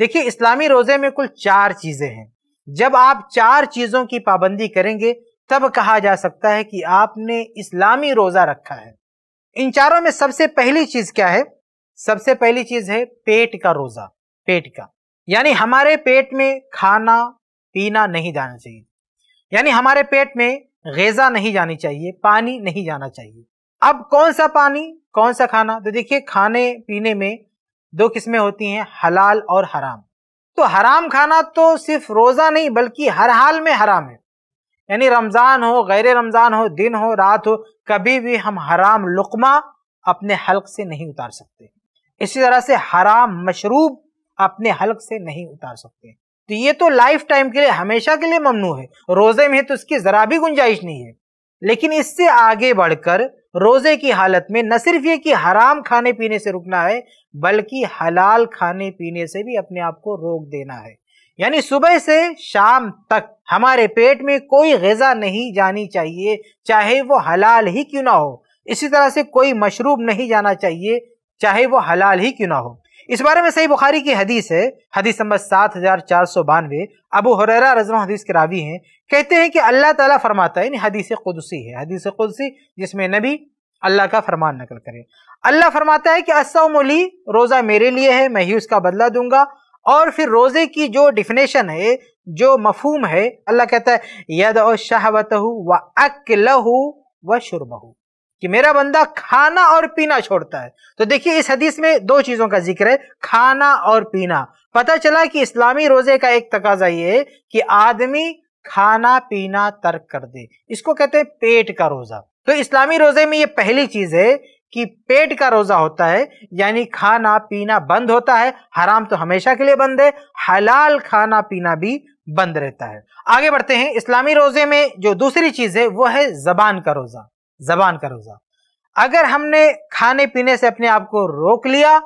देखिए इस्लामी रोजे में कुल चार चीजें हैं जब आप चार चीजों की पाबंदी करेंगे तब कहा जा सकता है कि आपने इस्लामी रोजा रखा है इन चारों में सबसे पहली चीज क्या है सबसे पहली चीज है पेट का रोजा पेट का यानी हमारे पेट में खाना पीना नहीं जाना चाहिए यानी हमारे पेट में गजा नहीं जानी चाहिए पानी नहीं जाना चाहिए अब कौन सा पानी कौन सा खाना तो देखिए खाने पीने में दो किस्में होती हैं हलाल और हराम तो हराम खाना तो सिर्फ रोज़ा नहीं बल्कि हर हाल में हराम है यानी रमज़ान हो गैर रमज़ान हो दिन हो रात हो कभी भी हम हराम लुकमा अपने हल्क से नहीं उतार सकते इसी तरह से हराम मशरूब अपने हल्क से नहीं उतार सकते तो ये तो लाइफ टाइम के लिए हमेशा के लिए ममनू है रोज़े में तो इसकी ज़रा भी गुंजाइश नहीं है लेकिन इससे आगे बढ़कर रोज़े की हालत में न सिर्फ ये कि हराम खाने पीने से रुकना है बल्कि हलाल खाने पीने से भी अपने आप को रोक देना है यानी सुबह से शाम तक हमारे पेट में कोई गजा नहीं जानी चाहिए चाहे वो हलाल ही क्यों ना हो इसी तरह से कोई मशरूब नहीं जाना चाहिए चाहे वो हलाल ही क्यों ना हो इस बारे में सही बुखारी की हदीस है हदीस नंबर सात हजार चार सौ बानवे अबू हुररा रजमा हदीस के रावी हैं कहते हैं कि अल्लाह ताला फरमाता है यानी हदीस कुदसी है हदीस कुदसी जिसमें नबी अल्लाह का फरमान नकल करें अल्लाह फरमाता है कि असमली रोज़ा मेरे लिए है मैं ही उसका बदला दूंगा और फिर रोज़े की जो डिफिनेशन है जो मफहूम है अल्लाह कहता है यद और शहवत व अकलहू व शुरबहू कि मेरा बंदा खाना और पीना छोड़ता है तो देखिए इस हदीस में दो चीज़ों का जिक्र है खाना और पीना पता चला कि इस्लामी रोज़े का एक तकाजा ये है कि आदमी खाना पीना तर्क कर दे इसको कहते हैं पेट का रोज़ा तो इस्लामी रोजे में ये पहली चीज है कि पेट का रोजा होता है यानी खाना पीना बंद होता है हराम तो हमेशा के लिए बंद है हलाल खाना पीना भी बंद रहता है आगे बढ़ते हैं इस्लामी रोजे में जो दूसरी चीज है वो है जबान का रोजा जबान का रोजा अगर हमने खाने पीने से अपने आप को रोक लिया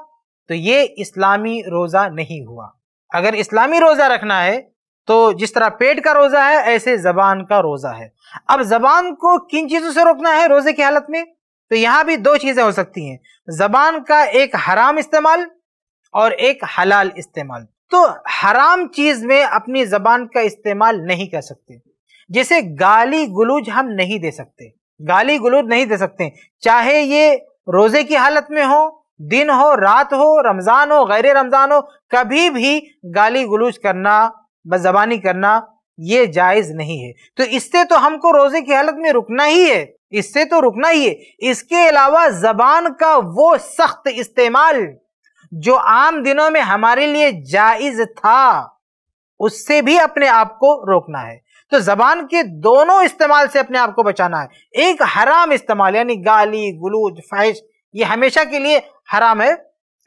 तो ये इस्लामी रोजा नहीं हुआ अगर इस्लामी रोजा रखना है तो जिस तरह पेट का रोजा है ऐसे जबान का रोजा है अब जबान को किन चीजों से रोकना है रोजे की हालत में तो यहां भी दो चीजें हो सकती हैं जबान का एक हराम इस्तेमाल और एक हलाल इस्तेमाल तो हराम चीज में अपनी जबान का इस्तेमाल नहीं कर सकते जैसे गाली गुलूज हम नहीं दे सकते गाली गुलूज नहीं दे सकते चाहे ये रोजे की हालत में हो दिन हो रात हो रमजान हो गैर रमजान हो कभी भी गाली गुलूज करना बदजबानी करना ये जायज नहीं है तो इससे तो हमको रोजे की हालत में रुकना ही है इससे तो रुकना ही है इसके अलावा जबान का वो सख्त इस्तेमाल जो आम दिनों में हमारे लिए जायज था उससे भी अपने आप को रोकना है तो जबान के दोनों इस्तेमाल से अपने आप को बचाना है एक हराम इस्तेमाल यानी गाली गुलूज फाइश ये हमेशा के लिए हराम है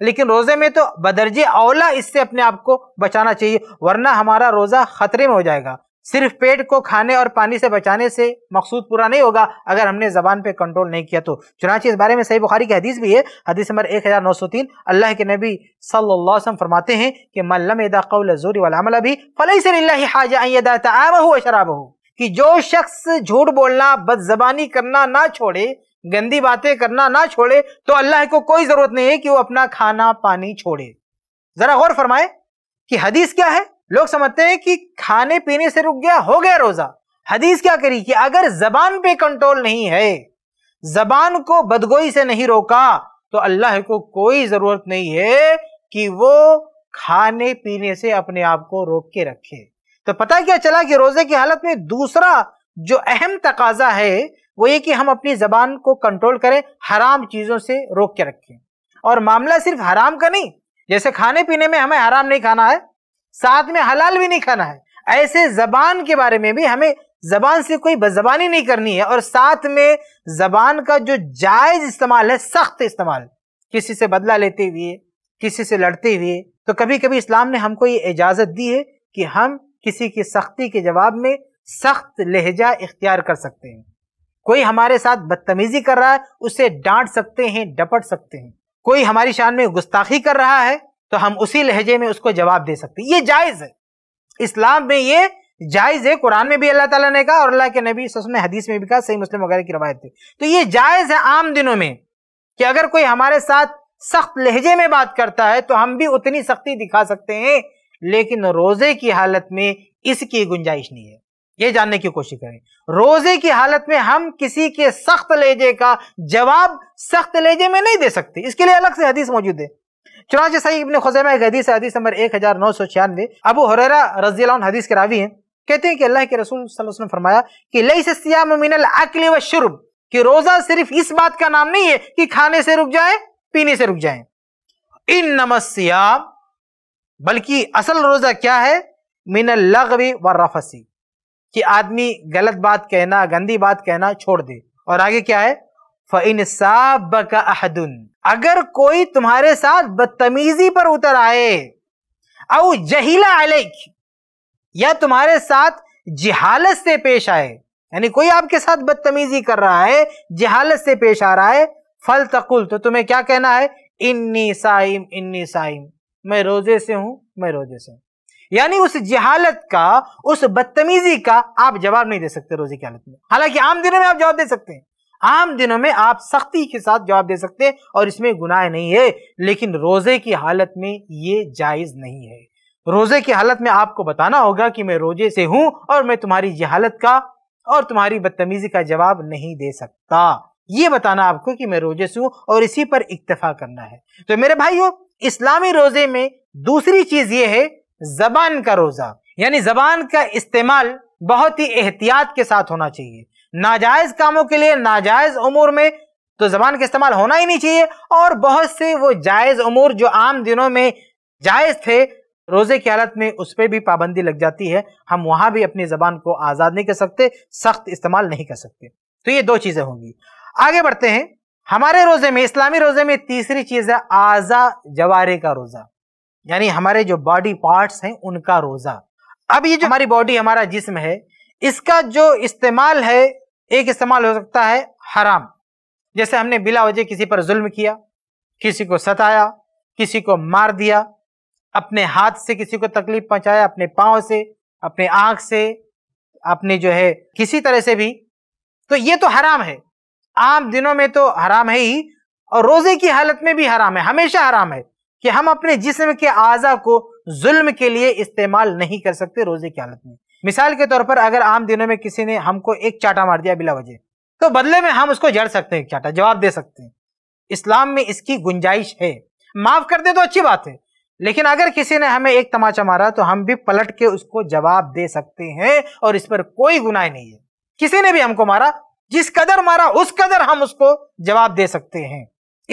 लेकिन रोज़े में तो बदर्जे अवला इससे अपने आप को बचाना चाहिए वरना हमारा रोज़ा ख़तरे में हो जाएगा सिर्फ पेट को खाने और पानी से बचाने से मकसूद पूरा नहीं होगा अगर हमने जबान पे कंट्रोल नहीं किया तो चुनाची इस बारे में सही बुखारी की हदीस भी है हदीस नंबर एक हज़ार नौ सौ तीन अल्लाह के नबी सल्लल्लाहु अलैहि वसल्लम फरमाते हैं कि मल्लम एदा कौल जोरी वाला भी फलई से हाजा ताम हो शराब हो कि जो शख्स झूठ बोलना बदजबानी करना ना छोड़े गंदी बातें करना ना छोड़े तो अल्लाह को कोई जरूरत नहीं है कि वो अपना खाना पानी छोड़े जरा गौर फरमाए कि हदीस क्या है लोग समझते हैं कि खाने पीने से रुक गया हो गया रोजा हदीस क्या करी कि अगर जबान पे कंट्रोल नहीं है जबान को बदगोई से नहीं रोका तो अल्लाह को कोई जरूरत नहीं है कि वो खाने पीने से अपने आप को रोक के रखे तो पता क्या चला कि रोजे की हालत में दूसरा जो अहम तकाजा है वो ये कि हम अपनी ज़बान को कंट्रोल करें हराम चीज़ों से रोक के रखें और मामला सिर्फ हराम का नहीं जैसे खाने पीने में हमें हराम नहीं खाना है साथ में हलाल भी नहीं खाना है ऐसे ज़बान के बारे में भी हमें ज़बान से कोई बजबानी नहीं करनी है और साथ में ज़बान का जो जायज़ इस्तेमाल है सख्त इस्तेमाल किसी से बदला लेते हुए किसी से लड़ते हुए तो कभी कभी इस्लाम ने हमको ये इजाज़त दी है कि हम किसी की सख्ती के जवाब में सख्त लहजा इख्तियार कर सकते हैं कोई हमारे साथ बदतमीजी कर रहा है उसे डांट सकते हैं डपट सकते हैं कोई हमारी शान में गुस्ताखी कर रहा है तो हम उसी लहजे में उसको जवाब दे सकते हैं ये जायज़ है इस्लाम में ये जायज़ है कुरान में भी अल्लाह ताला ने कहा और अल्लाह के नबी ने हदीस में भी कहा सही मुस्लिम वगैरह की रवायत थी तो ये जायज़ है आम दिनों में कि अगर कोई हमारे साथ सख्त लहजे में बात करता है तो हम भी उतनी सख्ती दिखा सकते हैं लेकिन रोज़े की हालत में इसकी गुंजाइश नहीं है ये जानने की कोशिश करें रोजे की हालत में हम किसी के सख्त लेजे का जवाब सख्त लेजे में नहीं दे सकते इसके लिए अलग से हदीस मौजूद है चुनाच सही अपने खुजा एक हदीस है हदीस नंबर एक हजार नौ सौ छियानवे अबू हरेरा रजी हदीस के रावी हैं कहते हैं कि अल्लाह के रसूल ने फरमाया कि लई सियाम व शुरब कि रोजा सिर्फ इस बात का नाम नहीं है कि खाने से रुक जाए पीने से रुक जाए इन नमस्याम बल्कि असल रोजा क्या है मिनल लगवी व रफसी कि आदमी गलत बात कहना गंदी बात कहना छोड़ दे और आगे क्या है फ़िन साब का अहदुन अगर कोई तुम्हारे साथ बदतमीजी पर उतर आए औ जहीला अलैक या तुम्हारे साथ जिहालत से पेश आए यानी कोई आपके साथ बदतमीजी कर रहा है जिहालत से पेश आ रहा है फल तकुल तो तुम्हें क्या कहना है इन्नी साइम इन्नी साइम मैं रोजे से हूं मैं रोजे से हूं यानी उस जहालत का उस बदतमीजी का आप जवाब नहीं दे सकते रोजे की हालत में हालांकि आम दिनों में आप जवाब दे सकते हैं आम दिनों में आप सख्ती के साथ जवाब दे सकते हैं और इसमें गुनाह नहीं है लेकिन रोजे की हालत में ये जायज नहीं है रोजे की हालत में आपको बताना होगा कि मैं रोजे से हूं और मैं तुम्हारी जहालत का और तुम्हारी बदतमीजी का जवाब नहीं दे सकता ये बताना आपको कि मैं रोजे से हूं और इसी पर इक्तफा करना है तो मेरे भाइयों इस्लामी रोजे में दूसरी चीज ये है जबान का रोज़ा यानी जबान का इस्तेमाल बहुत ही एहतियात के साथ होना चाहिए नाजायज कामों के लिए नाजायज उमूर में तो जबान का इस्तेमाल होना ही नहीं चाहिए और बहुत से वो जायज़ उमूर जो आम दिनों में जायज़ थे रोज़े की हालत में उस पर भी पाबंदी लग जाती है हम वहां भी अपनी ज़बान को आज़ाद नहीं कर सकते सख्त इस्तेमाल नहीं कर सकते तो ये दो चीज़ें होंगी आगे बढ़ते हैं हमारे रोज़े में इस्लामी रोज़े में तीसरी चीज़ है आज़ा जवारे का रोज़ा यानी हमारे जो बॉडी पार्ट्स हैं उनका रोज़ा अब ये जो हमारी बॉडी हमारा जिस्म है इसका जो इस्तेमाल है एक इस्तेमाल हो सकता है हराम जैसे हमने बिला वजह किसी पर जुल्म किया किसी को सताया किसी को मार दिया अपने हाथ से किसी को तकलीफ पहुंचाया अपने पाँव से अपने आंख से अपने जो है किसी तरह से भी तो ये तो हराम है आम दिनों में तो हराम है ही और रोजे की हालत में भी हराम है हमेशा हराम है कि हम अपने जिस्म के आज़ा को जुल्म के लिए इस्तेमाल नहीं कर सकते रोजे की हालत में मिसाल के तौर पर अगर आम दिनों में किसी ने हमको एक चाटा मार दिया बिला वजह तो बदले में हम उसको जड़ सकते हैं चाटा जवाब दे सकते हैं इस्लाम में इसकी गुंजाइश है माफ कर दे तो अच्छी बात है लेकिन अगर किसी ने हमें एक तमाचा मारा तो हम भी पलट के उसको जवाब दे सकते हैं और इस पर कोई गुनाह नहीं है किसी ने भी हमको मारा जिस कदर मारा उस कदर हम उसको जवाब दे सकते हैं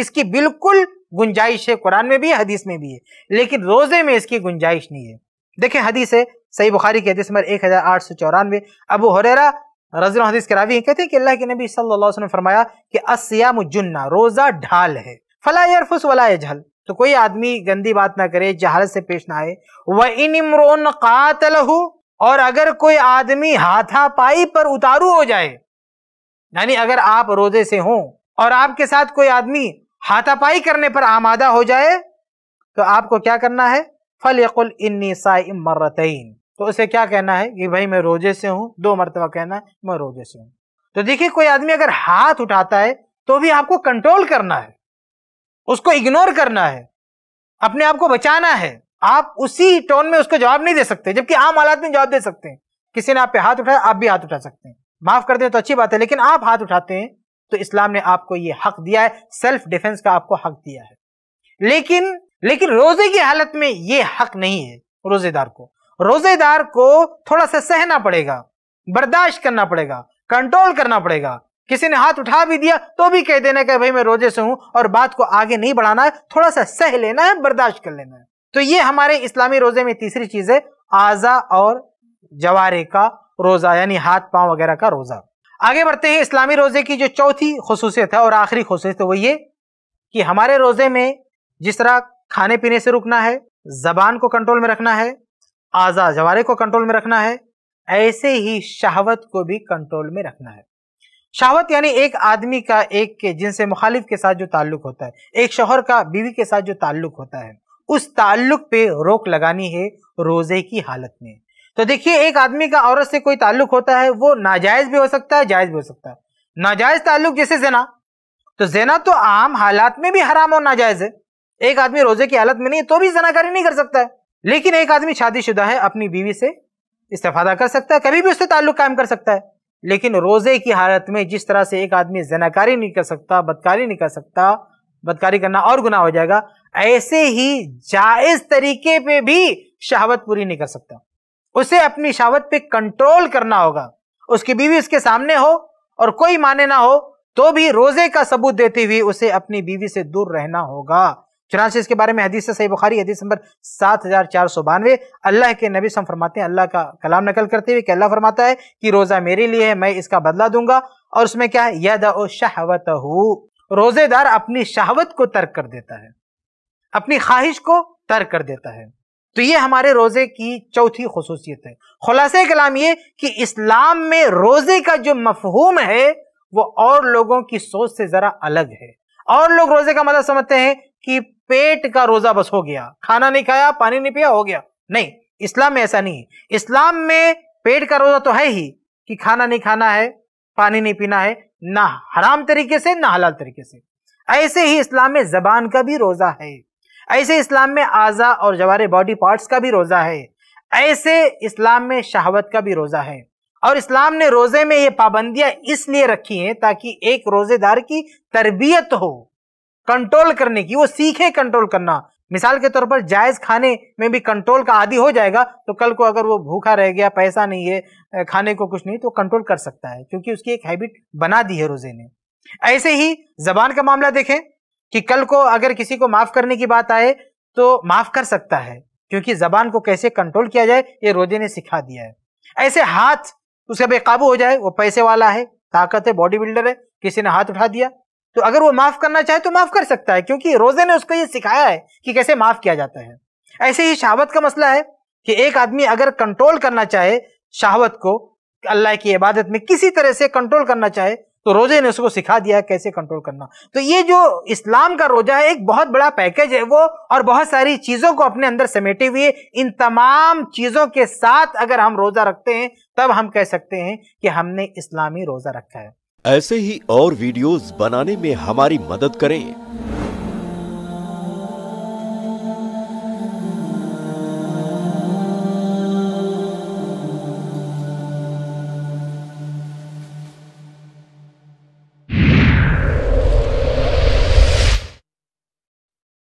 इसकी बिल्कुल गुंजाइश है कुरान में भी है हदीस में भी है लेकिन रोज़े में इसकी गुंजाइश नहीं है देखें हदीस है सही बुखारी की हदीस नंबर एक हज़ार आठ सौ चौरानवे अबू हरेरा रजील हदीस करावी रावी कहते हैं कि अल्लाह के नबी सल्लल्लाहु अलैहि वसल्लम ने फरमाया कि असयाम जुन्ना रोज़ा ढाल है फला यरफुस वला यजहल तो कोई आदमी गंदी बात ना करे जहालत से पेश ना आए वह इन इमरोन कातल और अगर कोई आदमी हाथापाई पर उतारू हो जाए यानी अगर आप रोजे से हो और आपके साथ कोई आदमी हाथापाई करने पर आमादा हो जाए तो आपको क्या करना है फल यकुल इन्नी साइम मर्रतईन तो उसे क्या कहना है कि भाई मैं रोजे से हूं दो मरतबा कहना है मैं रोजे से हूं तो देखिए कोई आदमी अगर हाथ उठाता है तो भी आपको कंट्रोल करना है उसको इग्नोर करना है अपने आप को बचाना है आप उसी टोन में उसको जवाब नहीं दे सकते जबकि आम हालात में जवाब दे सकते हैं किसी ने आप पे हाथ उठाया आप भी हाथ उठा सकते हैं माफ कर दे तो अच्छी बात है लेकिन आप हाथ उठाते हैं तो इस्लाम ने आपको ये हक दिया है सेल्फ डिफेंस का आपको हक दिया है लेकिन लेकिन रोजे की हालत में ये हक नहीं है रोजेदार को रोजेदार को थोड़ा सा सहना पड़ेगा बर्दाश्त करना पड़ेगा कंट्रोल करना पड़ेगा किसी ने हाथ उठा भी दिया तो भी कह देना कि भाई मैं रोजे से हूं और बात को आगे नहीं बढ़ाना है थोड़ा सा सह लेना है बर्दाश्त कर लेना है तो ये हमारे इस्लामी रोजे में तीसरी चीज है आजा और जवारे का रोजा यानी हाथ पांव वगैरह का रोजा आगे बढ़ते हैं इस्लामी रोज़े की जो चौथी खसूसियत है और आखिरी खसूसियत वो तो ये कि हमारे रोज़े में जिस तरह खाने पीने से रुकना है ज़बान को कंट्रोल में रखना है आज़ा जवारे को कंट्रोल में रखना है ऐसे ही शहावत को भी कंट्रोल में रखना है शहावत यानी एक आदमी का एक जिनसे मुखालिफ के साथ जो ताल्लुक होता है एक शोहर का बीवी के साथ जो ताल्लुक होता है उस ताल्लुक पे रोक लगानी है रोज़े की हालत में तो देखिए एक आदमी का औरत से कोई ताल्लुक होता है वो नाजायज भी हो सकता है जायज भी हो सकता है नाजायज ताल्लुक जैसे जेना तो जेना तो आम हालात में भी हराम और नाजायज है एक आदमी रोजे की हालत में नहीं है तो भी जनाकारी नहीं कर सकता है लेकिन एक आदमी शादीशुदा है अपनी बीवी से इस्तेफादा कर सकता है कभी भी उससे ताल्लुक कायम कर सकता है लेकिन रोजे की हालत में जिस तरह से एक आदमी जनाकारी नहीं कर सकता बदकारी नहीं कर सकता बदकारी करना और गुना हो जाएगा ऐसे ही जायज तरीके पे भी शहावत पूरी नहीं कर सकता उसे अपनी शावत पे कंट्रोल करना होगा उसकी बीवी उसके सामने हो और कोई माने ना हो तो भी रोजे का सबूत देते हुए उसे अपनी बीवी से दूर रहना होगा चुनाच इसके बारे में हदीस सही बुखारी हदीस नंबर सात हजार चार सौ बानवे अल्लाह के नबी सम फरमाते हैं अल्लाह का कलाम नकल करते हुए अल्लाह फरमाता है कि रोज़ा मेरे लिए है मैं इसका बदला दूंगा और उसमें क्या है यद ओ शहवत रोजेदार अपनी शहावत को तर्क कर देता है अपनी ख्वाहिश को तर्क कर देता है तो ये हमारे रोज़े की चौथी खसूसियत है खुलास कलाम ये कि इस्लाम में रोज़े का जो मफहूम है वो और लोगों की सोच से ज़रा अलग है और लोग रोज़े का मतलब समझते हैं कि पेट का रोज़ा बस हो गया खाना नहीं खाया पानी नहीं पिया हो गया नहीं इस्लाम में ऐसा नहीं है इस्लाम में पेट का रोज़ा तो है ही कि खाना नहीं खाना है पानी नहीं पीना है ना हराम तरीके से ना हलाल तरीके से ऐसे ही इस्लाम में जबान का भी रोज़ा है ऐसे इस्लाम में आज़ा और जवारे बॉडी पार्ट्स का भी रोज़ा है ऐसे इस्लाम में शहावत का भी रोज़ा है और इस्लाम ने रोज़े में ये पाबंदियां इसलिए रखी हैं ताकि एक रोज़ेदार की तरबियत हो कंट्रोल करने की वो सीखे कंट्रोल करना मिसाल के तौर पर जायज़ खाने में भी कंट्रोल का आदि हो जाएगा तो कल को अगर वो भूखा रह गया पैसा नहीं है खाने को कुछ नहीं तो कंट्रोल कर सकता है क्योंकि उसकी एक हैबिट बना दी है रोज़े ने ऐसे ही जबान का मामला देखें कि कल को अगर किसी को माफ करने की बात आए तो माफ कर सकता है क्योंकि जबान को कैसे कंट्रोल किया जाए ये रोजे ने सिखा दिया है ऐसे हाथ उसे बेकाबू हो जाए वो पैसे वाला है ताकत है बॉडी बिल्डर है किसी ने हाथ उठा दिया तो अगर वो माफ करना चाहे तो माफ कर सकता है क्योंकि रोजे ने उसको ये सिखाया है कि कैसे माफ किया जाता है ऐसे ही शहावत का मसला है कि एक आदमी अगर कंट्रोल करना चाहे शहावत को अल्लाह की इबादत में किसी तरह से कंट्रोल करना चाहे तो रोजे ने उसको सिखा दिया कैसे कंट्रोल करना तो ये जो इस्लाम का रोजा है एक बहुत बड़ा पैकेज है वो और बहुत सारी चीजों को अपने अंदर समेटे हुए इन तमाम चीजों के साथ अगर हम रोजा रखते हैं तब हम कह सकते हैं कि हमने इस्लामी रोजा रखा है ऐसे ही और वीडियोस बनाने में हमारी मदद करें